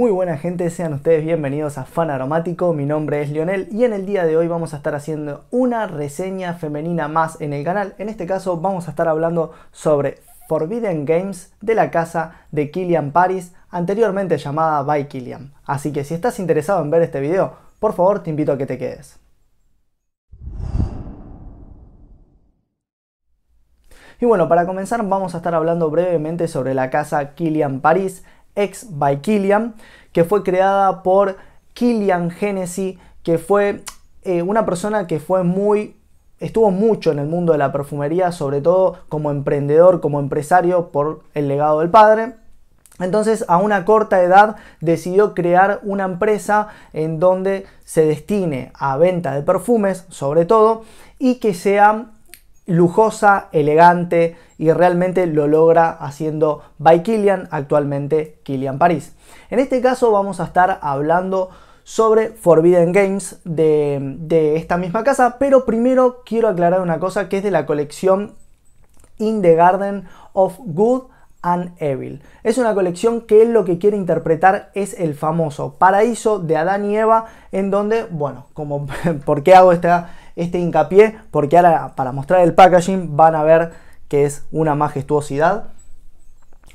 Muy buena gente, sean ustedes bienvenidos a Fan Aromático, mi nombre es Lionel y en el día de hoy vamos a estar haciendo una reseña femenina más en el canal. En este caso vamos a estar hablando sobre Forbidden Games de la casa de Killian Paris, anteriormente llamada By Killian. Así que si estás interesado en ver este video, por favor te invito a que te quedes. Y bueno, para comenzar vamos a estar hablando brevemente sobre la casa Killian Paris, Ex by Killian, que fue creada por Killian Genesis que fue eh, una persona que fue muy estuvo mucho en el mundo de la perfumería, sobre todo como emprendedor, como empresario por el legado del padre. Entonces, a una corta edad decidió crear una empresa en donde se destine a venta de perfumes, sobre todo, y que sea lujosa, elegante y realmente lo logra haciendo by Kilian, actualmente Kilian París. En este caso vamos a estar hablando sobre Forbidden Games de, esta misma casa, pero primero quiero aclarar una cosa que es de la colección In the Garden of Good and Evil. Es una colección que él lo que quiere interpretar es el famoso paraíso de Adán y Eva, en donde, bueno, como, ¿por qué hago esta, este hincapié? Porque ahora para mostrar el packaging van a ver que es una majestuosidad.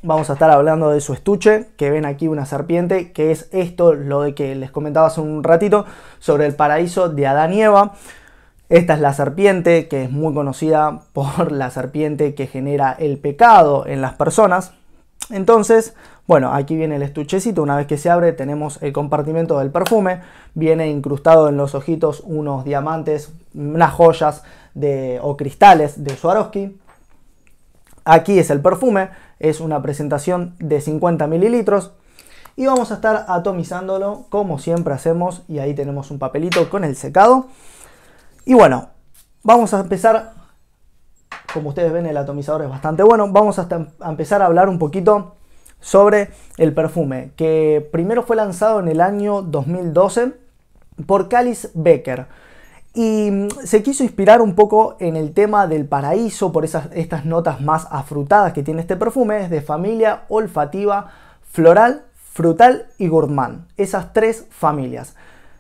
Vamos a estar hablando de su estuche, que ven aquí una serpiente, que es esto, lo de que les comentaba hace un ratito, sobre el paraíso de Adán y Eva. Esta es la serpiente, que es muy conocida por la serpiente que genera el pecado en las personas. Entonces, bueno, aquí viene el estuchecito, una vez que se abre tenemos el compartimento del perfume, viene incrustado en los ojitos unos diamantes, unas joyas de, o cristales de Swarovski, Aquí es el perfume, es una presentación de 50 mililitros y vamos a estar atomizándolo como siempre hacemos y ahí tenemos un papelito con el secado. Y bueno, vamos a empezar, como ustedes ven el atomizador es bastante bueno, vamos a, empezar a hablar un poquito sobre el perfume, que primero fue lanzado en el año 2012 por Calis Becker. Y mm, se quiso inspirar un poco en el tema del paraíso, por esas, estas notas más afrutadas que tiene este perfume, es de familia olfativa, floral, frutal y gourmand, esas tres familias.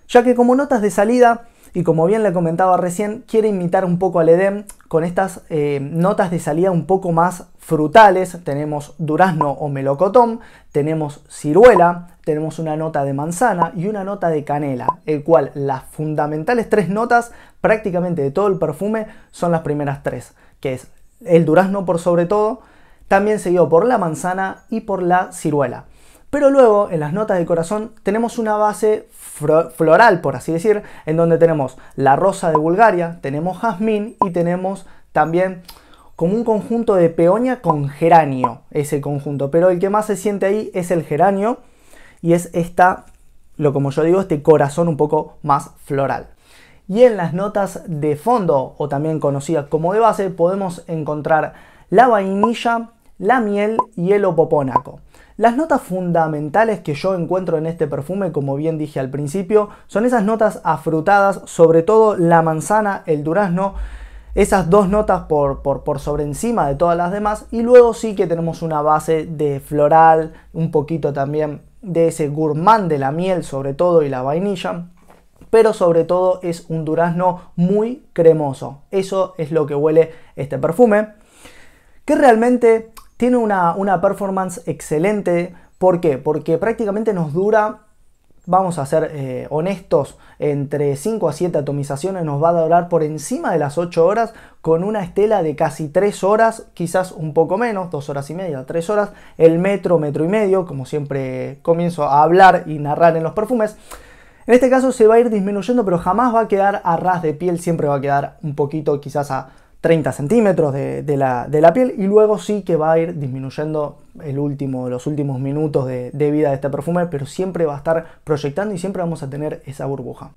Ya que como notas de salida y como bien le comentaba recién, quiere imitar un poco al Edén con estas eh, notas de salida un poco más frutales. Tenemos durazno o melocotón, tenemos ciruela, tenemos una nota de manzana y una nota de canela, el cual las fundamentales tres notas prácticamente de todo el perfume son las primeras tres, que es el durazno por sobre todo, también seguido por la manzana y por la ciruela. Pero luego, en las notas de corazón, tenemos una base floral, por así decir, en donde tenemos la rosa de Bulgaria, tenemos jazmín y tenemos también como un conjunto de peonia con geranio, ese conjunto. Pero el que más se siente ahí es el geranio y es esta, lo como yo digo, este corazón un poco más floral. Y en las notas de fondo, o también conocidas como de base, podemos encontrar la vainilla, la miel y el opopónaco. Las notas fundamentales que yo encuentro en este perfume, como bien dije al principio, son esas notas afrutadas, sobre todo la manzana, el durazno, esas dos notas por, por, sobre encima de todas las demás y luego sí que tenemos una base de floral, un poquito también de ese gourmand de la miel sobre todo y la vainilla, pero sobre todo es un durazno muy cremoso. Eso es lo que huele este perfume, que realmente tiene una, una performance excelente. ¿Por qué? Porque prácticamente nos dura vamos a ser eh, honestos, entre 5 a 7 atomizaciones nos va a durar por encima de las 8 horas con una estela de casi 3 horas, quizás un poco menos, 2 horas y media, 3 horas, el metro, metro y medio, como siempre comienzo a hablar y narrar en los perfumes. En este caso se va a ir disminuyendo, pero jamás va a quedar a ras de piel, siempre va a quedar un poquito quizás a 30 centímetros de, la, piel y luego sí que va a ir disminuyendo el último, los últimos minutos de vida de este perfume, pero siempre va a estar proyectando y siempre vamos a tener esa burbuja.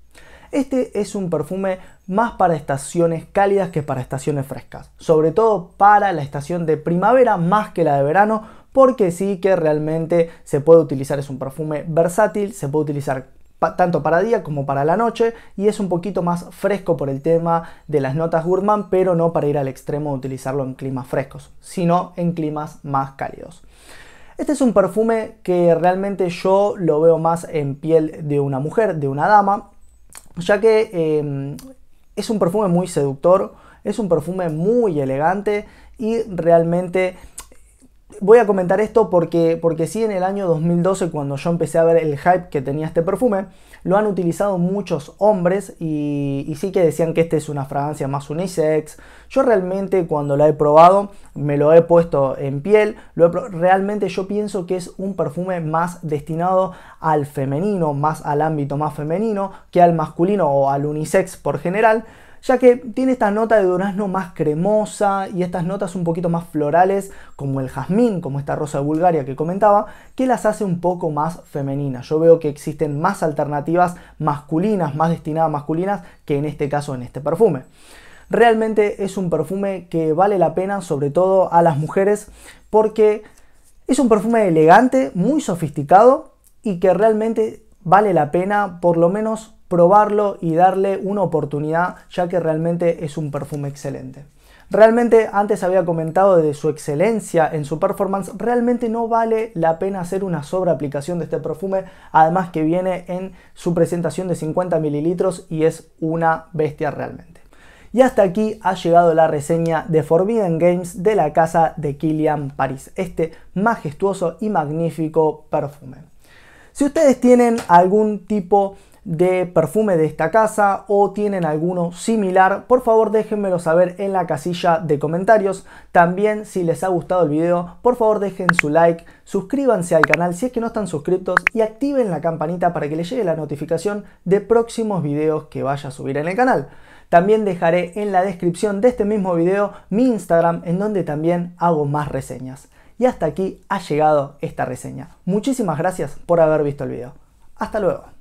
Este es un perfume más para estaciones cálidas que para estaciones frescas, sobre todo para la estación de primavera más que la de verano, porque sí que realmente se puede utilizar, es un perfume versátil, se puede utilizar tanto para día como para la noche y es un poquito más fresco por el tema de las notas gourmand, pero no para ir al extremo de utilizarlo en climas frescos, sino en climas más cálidos. Este es un perfume que realmente yo lo veo más en piel de una mujer, de una dama, ya que em, es un perfume muy seductor, es un perfume muy elegante y realmente voy a comentar esto porque, porque sí en el año 2012, cuando yo empecé a ver el hype que tenía este perfume, lo han utilizado muchos hombres y, sí que decían que este es una fragancia más unisex. Yo realmente cuando la he probado, me lo he puesto en piel, realmente yo pienso que es un perfume más destinado al femenino, más al ámbito más femenino que al masculino o al unisex por general ya que tiene esta nota de durazno más cremosa y estas notas un poquito más florales, como el jazmín, como esta rosa de Bulgaria que comentaba, que las hace un poco más femeninas. Yo veo que existen más alternativas masculinas, más destinadas a masculinas, que en este caso en este perfume. Realmente es un perfume que vale la pena, sobre todo a las mujeres, porque es un perfume elegante, muy sofisticado y que realmente vale la pena, por lo menos probarlo y darle una oportunidad ya que realmente es un perfume excelente. Realmente antes había comentado de su excelencia en su performance, realmente no vale la pena hacer una sobreaplicación de este perfume, además que viene en su presentación de 50 mililitros y es una bestia realmente. Y hasta aquí ha llegado la reseña de Forbidden Games de la casa de Kilian Paris, este majestuoso y magnífico perfume. Si ustedes tienen algún tipo de de perfume de esta casa o tienen alguno similar, por favor déjenmelo saber en la casilla de comentarios. También si les ha gustado el video, por favor dejen su like, suscríbanse al canal si es que no están suscritos y activen la campanita para que les llegue la notificación de próximos videos que vaya a subir en el canal. También dejaré en la descripción de este mismo video mi Instagram en donde también hago más reseñas. Y hasta aquí ha llegado esta reseña. Muchísimas gracias por haber visto el video. Hasta luego.